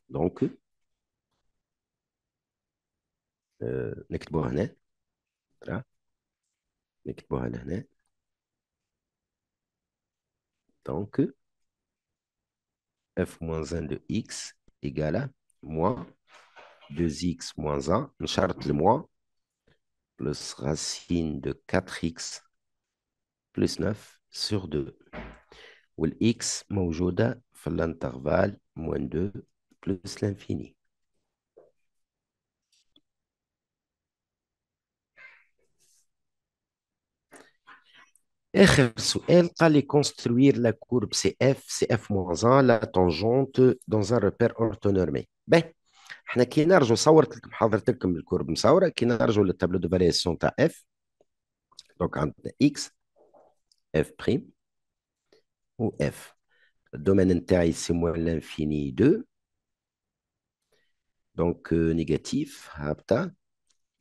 Donc, tu as la fonction réciproque. Donc, f moins 1 de x égale à moins 2x moins 1, une charte le moins, plus racine de 4x plus 9 sur 2. x موجودة dans l'intervalle moins 2 plus l'infini. Dernière question, comment construire la courbe cf, cf-1, la tangente dans un repère orthonormé Bien, nous avons l'argent, vous avez comme la courbe, nous avons l'argent, le tableau de variation à f, donc on x, f ou f, le domaine intérieur c'est moins l'infini 2, donc euh, négatif,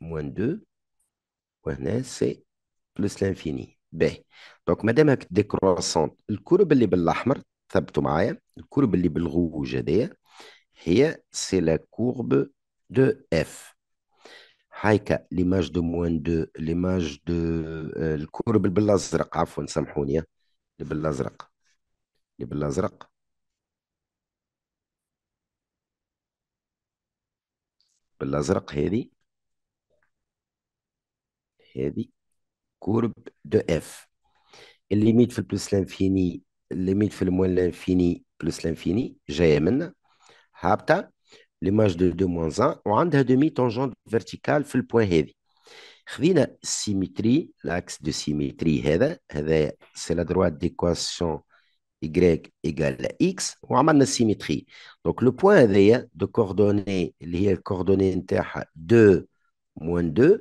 moins 2, c'est plus l'infini. باهي دونك مادام هاك ديكروسونت الكورب الكرب اللي بالاحمر ثبتوا معايا الكرب اللي بالغوج هذايا هي سي لا كورب دو اف هايكا ليماج دو موان دو ليماج دو آه، الكورب اللي بالازرق عفوا سامحوني آه، اللي بالازرق اللي بالازرق بالازرق هذه هذه courbe de f. limite fait plus l'infini, limite fait le moins l'infini plus l'infini, j'aime L'image de 2 moins 1, on a demi tangent vertical fait le point heavy. La symétrie, l'axe de symétrie, c'est la droite d'équation y égale à x, ou à la symétrie. Donc le point de coordonnées, il y a coordonnées 2 moins 2,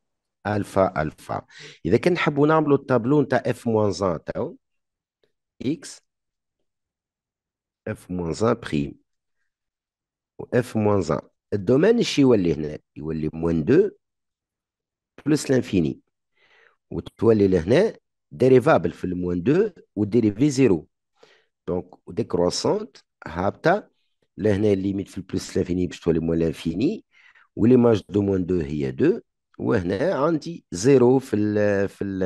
الفا الفا اذا كان نحبوا نعملوا التابلو نتاع اف موان زان تاو اكس اف موان زان بريم و اف موان زان الدومين اش يولي هنا يولي موان دو بلس لانفيني وتولي لهنا ديريفابل في الموان و وديريفي زيرو دونك ديكروسونت هابطه لهنا الليميت في البلس لانفيني باش تولي موان لانفيني وليماج دو موان دو هي دو وهنا عندي زيرو في ال في ال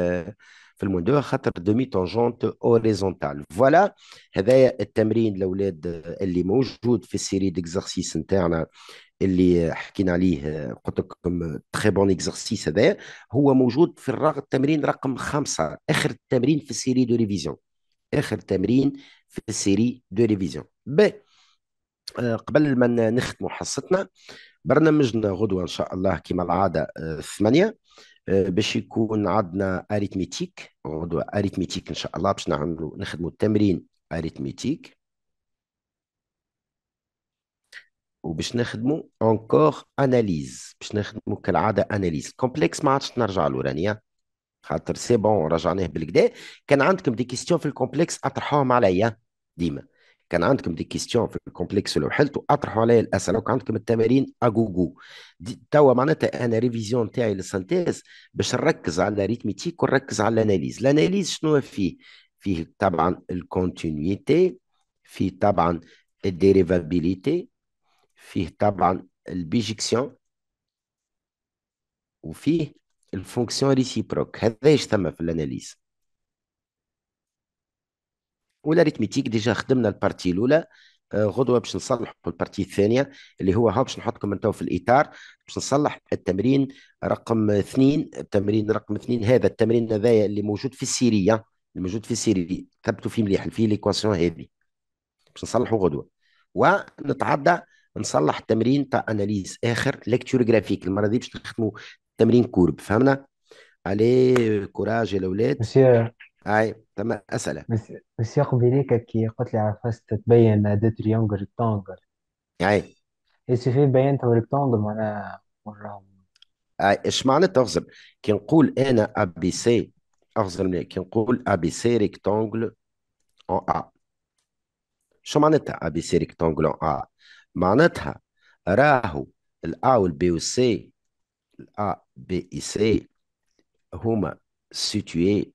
في الموندو خاطر دومي تونجونت اوريزونتال فوالا هذايا التمرين الاولاد اللي موجود في السيري ديكزارسيس نتاعنا اللي حكينا عليه قلت لكم تري بون اكزارسيس هذا هو موجود في التمرين رقم خمسه اخر تمرين في السيري دو ريفيزيون اخر تمرين في السيري دو ريفيزيون ب قبل ما نختموا حصتنا برنامجنا غدوه ان شاء الله كما العاده الثمانيه آه، آه، باش يكون عندنا اريتميتيك غدوه اريتميتيك ان شاء الله باش نعملوا نخدموا التمرين اريتميتيك وباش نخدموا اونكور اناليز باش نخدموا كالعاده اناليز كومبلكس ما عادش نرجع له رانيا خاطر سي بون رجعناه بالكدا كان عندكم دي كيستيون في الكومبلكس اطرحوهم عليا ديما كان عندكم دي كيستيون في الكومبلكس لو حلتوا اطرحوا عليا الاسئله وكان عندكم التمارين اجوجو توا معناتها انا ريفيزيون تاعي للسنتيز باش نركز على ريتميتيك ونركز على الاناليز الاناليز شنو فيه فيه طبعا الكونتينيتي فيه طبعا الديريفابيليتي فيه طبعا البيجيكسيون وفيه الفونكسيون ريسيبروك هذا ايش ثم في الاناليز ولا ريتميتيك ديجا خدمنا البارتي الاولى آه، غدوه باش نصلحوا البارتي الثانيه اللي هو ها باش نحطكم انتو في الاطار باش نصلح التمرين رقم اثنين التمرين رقم اثنين هذا التمرين هذايا اللي موجود في السيريه الموجود في السيري ثبتوا فيه مليح فيه ليكواسيون هذه باش نصلحوا غدوه ونتعدى نصلح التمرين تاع اناليز اخر ليكتور جرافيك المره دي باش نخدموا تمرين كورب فهمنا علي كوراج يا الاولاد اي تم اسئله بس بس يقبل ليك كي قلت لي عرفت تبين هذا تريونجل ريكتانجل ايوه السيفي بينت ريكتانجل معناها وراهم اي اش معناتها افضل كي نقول انا ا بي سي اغزر من كي نقول ا بي سي ريكتانجل او ا شو معناتها ا بي سي ريكتانجل او ا معناتها راهو الا و سي الا بي اي سي هما سيتوي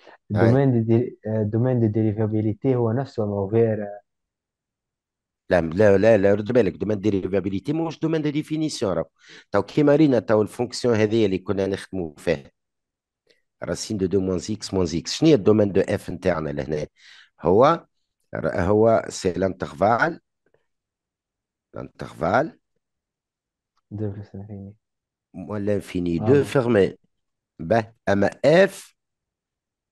اي الدومين دي آه، الدومين دي ديليفابيليتي هو نفسه موفير آه. لا لا لا لا رد بالك دومين ديريفابيليتي ماهوش دومين دو ديفينيسيون راهو تو كيما رينا تو الفونكسيون هذه اللي كنا نخدموا فيها راسين دو دو موانز اكس موانز اكس شنو هي الدومين دو اف نتاعنا لهنا هو هو سي لانترفال لانترفال دو بلس انفيني ولا انفيني دو فيرمي باه اما اف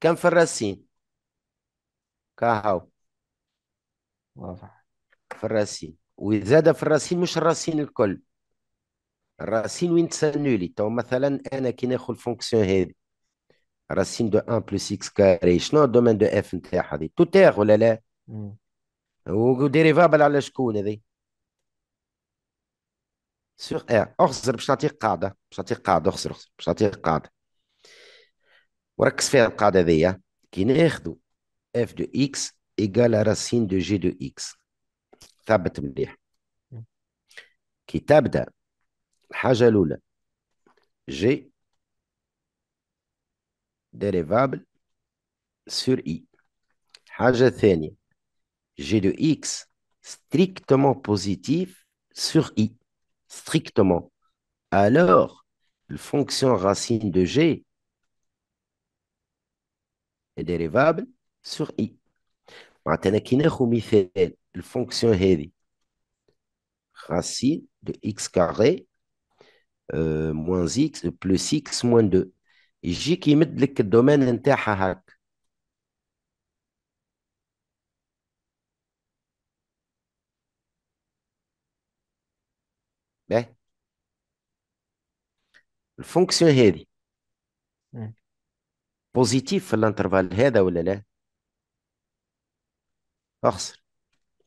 كم في الراسين كهو واضح في الراسين وزاد في الراسين مش الراسين الكل الراسين وين تسنولي لي تو مثلا انا كي ناخذ الفونكسيون هذه راسين دو 1 بلس اكس كاري شنو الدومين دو اف نتاعها هذه تيغ ولا لا وديريفابل على شكون هذه سور ار إيه، اخزر باش نعطيك قاعده باش نعطيك قاعده اخزر اخزر باش نعطيك قاعده F de x égale à racine de g de x. Tabat m'a dit. Qui G. Dérivable. Sur i. Haja théni. G de x strictement positif sur i. Strictement. Alors. La fonction racine de g dérivable sur i maintenant qui n'est qu'une fonction réelle racine de x carré euh, moins x plus x moins 2 j qui met le domaine interharac bien fonction réelle positif في l'intervalle هذا ولا لا اخسر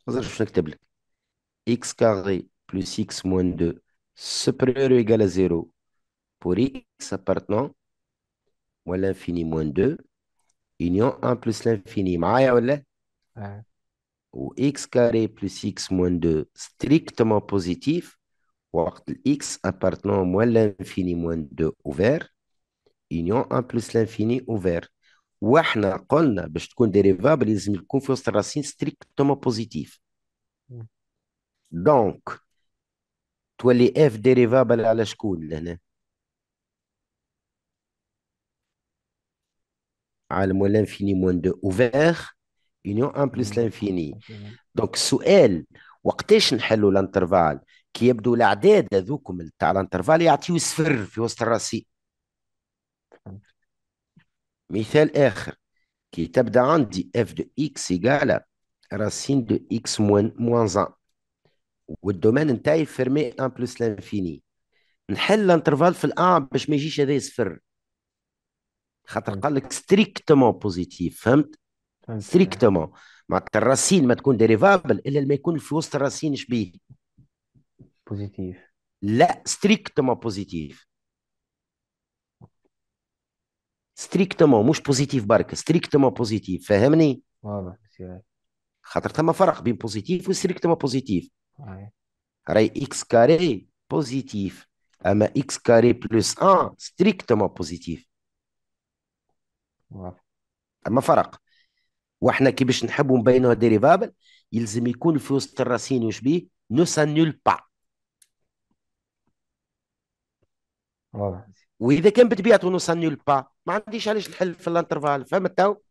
نظر شنو لك x plus plus x moins supérieur ou égal à 0 pour x appartenant moins l'infini moins 2, union 1 plus l'infini, ou x carré plus x moins 2 strictement positif, ou x appartenant moins l'infini moins 2 ouvert, يونيون ان بلس لانفيني اوفير وحنا قلنا باش تكون ديريفابل لازم يكون في وسط الراسين ستريكتومون بوزيتيف دونك تولي اف ديريفابل على شكون لهنا على موان لانفيني موان دو اوفير يونيون ان بلس لانفيني دونك السؤال وقتاش نحلوا الانترفال كي يبدو الاعداد هذوكم تاع الانترفال يعطيو صفر في وسط الراسين مثال آخر كي تبدأ عندي f دو x إيكالا راسين دو x موان موان 1 والدومين نتاعي فيرمي 1 بلس لانفيني نحل الانترفال في الان باش ما يجيش هذا صفر خاطر قال لك ستريكتومون بوزيتيف فهمت؟ ستريكتومون معناتها الراسين ما تكون ديريفابل الا لما يكون في وسط الراسين شبيه بوزيتيف لا ستريكتومون بوزيتيف ستريكتومون مش بوزيتيف برك ستريكتومون بوزيتيف فهمني واضح خاطر ثم فرق بين بوزيتيف وستريكتومون بوزيتيف راي اكس كاري بوزيتيف اما اكس كاري بلس 1 ستريكتومون بوزيتيف اما فرق واحنا كي باش نحبوا نبينوا ديريفابل يلزم يكون في وسط الراسين وش بيه نو سانول با واضح واذا كان بطبيعته نوصل نول با ما عنديش علاش الحل في الانترفال فهمت تو